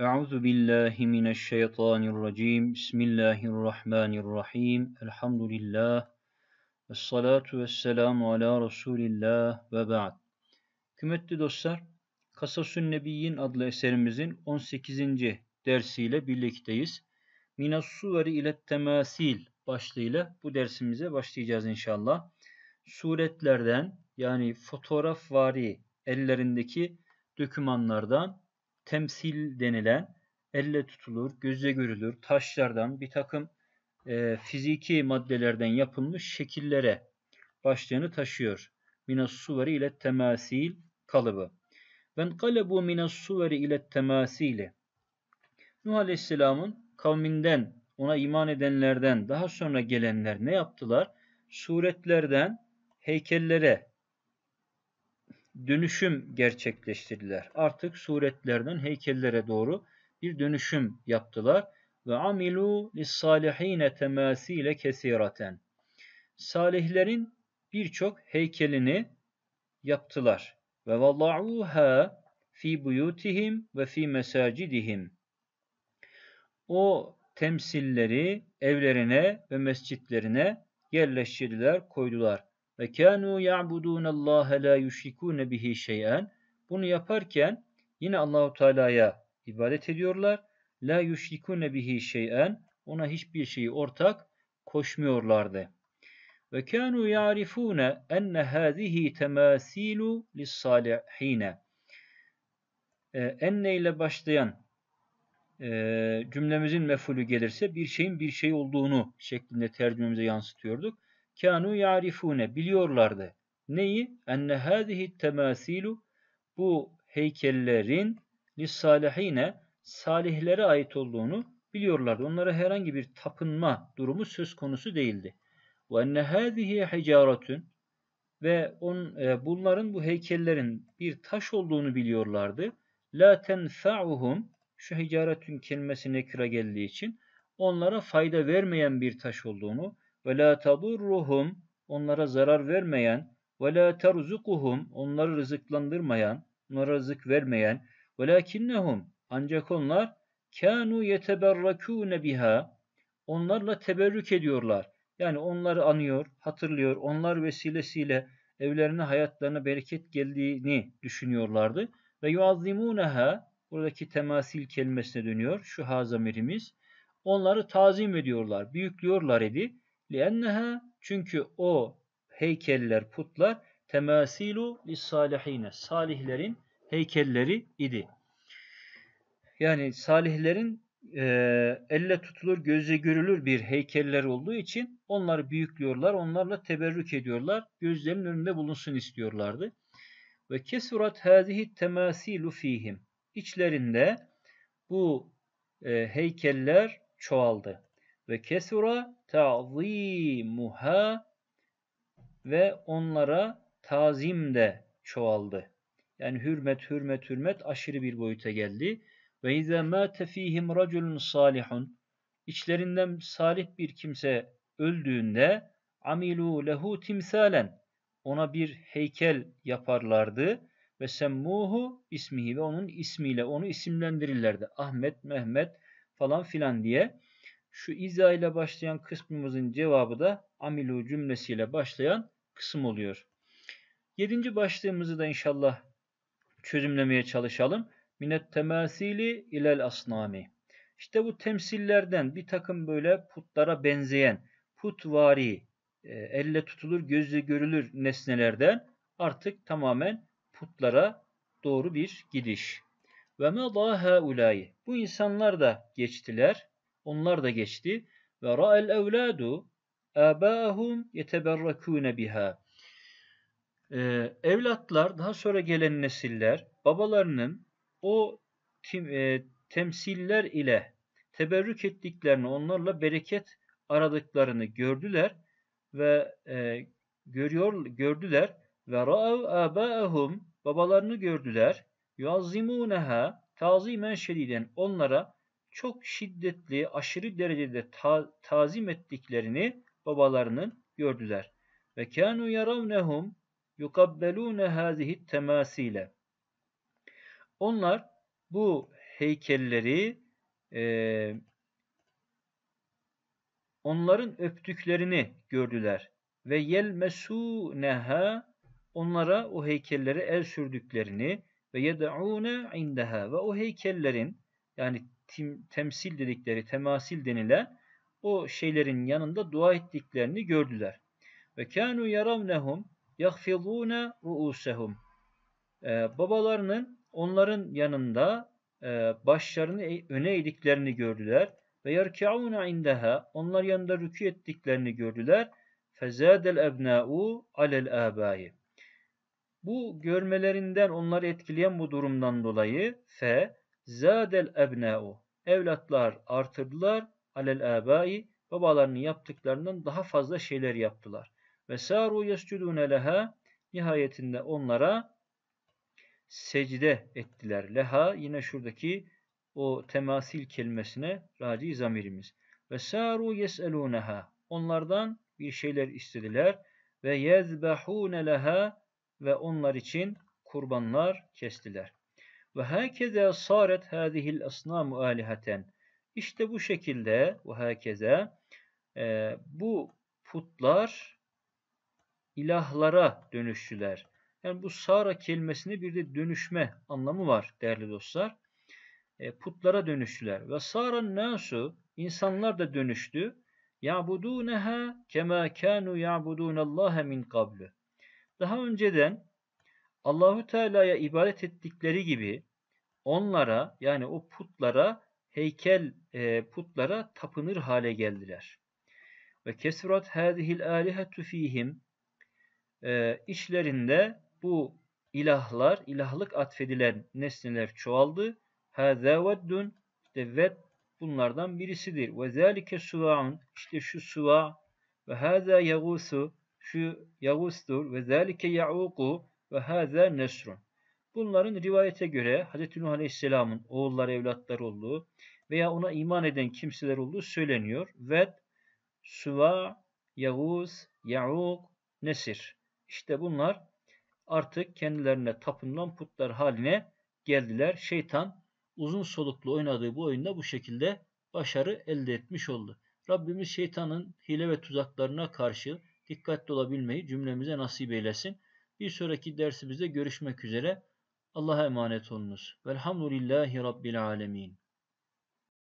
Euzu billahi mineşşeytanirracim. Bismillahirrahmanirrahim. Elhamdülillah. Ves salatu vesselamu ala Resulillah ve ba'd. Kıymetli dostlar, Kasasun Nebiyyin adlı eserimizin 18. dersiyle birlikteyiz. Minas suveri ile temasil başlığıyla bu dersimize başlayacağız inşallah. Suretlerden yani fotoğrafvari ellerindeki dokümanlardan temsil denilen elle tutulur, gözle görülür taşlardan bir takım e, fiziki maddelerden yapılmış şekillere başlığını taşıyor. Minas suveri ile temasil kalıbı. Ben kalebu minas suveri ile temasili. Nuh Aleyhisselam'ın kavminden, ona iman edenlerden, daha sonra gelenler ne yaptılar? Suretlerden heykellere, dönüşüm gerçekleştirdiler. Artık suretlerden heykellere doğru bir dönüşüm yaptılar ve amilu lissalihine temasiyle kesiraten. Salihlerin birçok heykelini yaptılar ve Vallahuha fi buyutihim ve fi mesacidihim. O temsilleri evlerine ve mescitlerine yerleştirdiler, koydular ve kânû ya'budûne Allâhe lâ yüşrikûne bihi şey'en. Bunu yaparken yine Allahu Teala'ya ibadet ediyorlar. La yüşrikûne bihi şey'en. Ona hiçbir şeyi ortak koşmuyorlardı. Ve kânû ya'rifûne enne hâzihi temâsîlu lissalihîne. Ee, enne ile başlayan e, cümlemizin mefulü gelirse bir şeyin bir şey olduğunu şeklinde tercümemize yansıtıyorduk kanu yarifune biliyorlardı. Neyi? Enne hadihi temasilu, bu heykellerin lissalihine salihlere ait olduğunu biliyorlardı. Onlara herhangi bir tapınma durumu söz konusu değildi. Ve enne hadihi hicaratun ve on, e, bunların bu heykellerin bir taş olduğunu biliyorlardı. La tenfa'uhum şu hicaratun kelimesi nekira geldiği için onlara fayda vermeyen bir taş olduğunu ve la tadurruhum onlara zarar vermeyen ve la terzukuhum onları rızıklandırmayan, onlara rızık vermeyen ve lakinnehum ancak onlar kanu yeteberrakune biha onlarla teberrük ediyorlar. Yani onları anıyor, hatırlıyor. Onlar vesilesiyle evlerine, hayatlarına bereket geldiğini düşünüyorlardı. Ve yuazzimuneha buradaki temasil kelimesine dönüyor. Şu hazamirimiz. Onları tazim ediyorlar, büyüklüyorlar idi. لِأَنَّهَا Çünkü o heykeller, putlar temasilu lissalihine. Salihlerin heykelleri idi. Yani salihlerin e, elle tutulur, göze görülür bir heykeller olduğu için onları büyüklüyorlar, onlarla teberrük ediyorlar. gözlerinin önünde bulunsun istiyorlardı. Ve kesurat hazihi temasilu fihim. İçlerinde bu e, heykeller çoğaldı ve kesura ta'zimuha ve onlara tazim de çoğaldı. Yani hürmet hürmet hürmet aşırı bir boyuta geldi. Ve izâ mâte fîhim raculun salihun içlerinden salih bir kimse öldüğünde amilu lehu timsalen ona bir heykel yaparlardı ve semmuhu ismihi ve onun ismiyle onu isimlendirirlerdi. Ahmet, Mehmet falan filan diye. Şu iza ile başlayan kısmımızın cevabı da amilu cümlesiyle başlayan kısım oluyor. Yedinci başlığımızı da inşallah çözümlemeye çalışalım. Minet temasili ilel asnami. İşte bu temsillerden bir takım böyle putlara benzeyen, putvari, e, elle tutulur, gözle görülür nesnelerden artık tamamen putlara doğru bir gidiş. Ve meda ulay. Bu insanlar da geçtiler. Onlar da geçti. Ve ra'el evladu abahum yeteberrakune biha. Ee, evlatlar daha sonra gelen nesiller babalarının o tim, e, temsiller ile teberrük ettiklerini onlarla bereket aradıklarını gördüler ve e, görüyor gördüler ve ra'av abaahum babalarını gördüler yuazzimunaha tazimen şediden onlara çok şiddetli, aşırı derecede ta tazim ettiklerini babalarının gördüler. Ve kânû yaravnehum yukabbelûne hâzihi temâsîle. Onlar bu heykelleri e, onların öptüklerini gördüler ve yelmesuneha onlara o heykellere el sürdüklerini ve yed'une indeha ve o heykellerin yani tim, temsil dedikleri, temasil denilen o şeylerin yanında dua ettiklerini gördüler. Ve kanu yaravnehum yahfizune ruusehum. Ee, babalarının onların yanında e, başlarını e, öne eğdiklerini gördüler ve yerkauna indaha onlar yanında rükû ettiklerini gördüler. Fezadel ebna'u alel abai. Bu görmelerinden onları etkileyen bu durumdan dolayı fe Zâdel ebnâ'u. Evlatlar artırdılar. Alel âbâi. Babalarının yaptıklarından daha fazla şeyler yaptılar. Ve sâru yescudûne leha. Nihayetinde onlara secde ettiler. Leha yine şuradaki o temasil kelimesine raci zamirimiz. Ve sâru yes'elûneha. Onlardan bir şeyler istediler. Ve yezbehûne leha ve onlar için kurbanlar kestiler. Ve hakeze saret hazihil esnamu alihaten. İşte bu şekilde ve hakeze e, bu putlar ilahlara dönüştüler. Yani bu sara kelimesinde bir de dönüşme anlamı var değerli dostlar. E, putlara dönüştüler. Ve sara nasu insanlar da dönüştü. Ya'buduneha kema kanu ya'budunallaha min kablu. Daha önceden Allahü Teala'ya ibadet ettikleri gibi onlara yani o putlara heykel e, putlara tapınır hale geldiler. Ve kesrat hadihil alihetu fihim e, işlerinde bu ilahlar, ilahlık atfedilen nesneler çoğaldı. Hâzâ veddün, işte ved bunlardan birisidir. Ve zâlike suva'un, işte şu suva ve hâzâ yagûsu, şu yagûstur ve zâlike ya'ûku, ve haze nesrun. Bunların rivayete göre Hz. Nuh Aleyhisselam'ın oğulları evlatları olduğu veya ona iman eden kimseler olduğu söyleniyor. Ved, Suva, Yavuz, Ya'uk, Nesir. İşte bunlar artık kendilerine tapınılan putlar haline geldiler. Şeytan uzun soluklu oynadığı bu oyunda bu şekilde başarı elde etmiş oldu. Rabbimiz şeytanın hile ve tuzaklarına karşı dikkatli olabilmeyi cümlemize nasip eylesin. Bir sonraki dersimizde görüşmek üzere. Allah'a emanet olunuz. Velhamdülillahi Rabbil Alemin.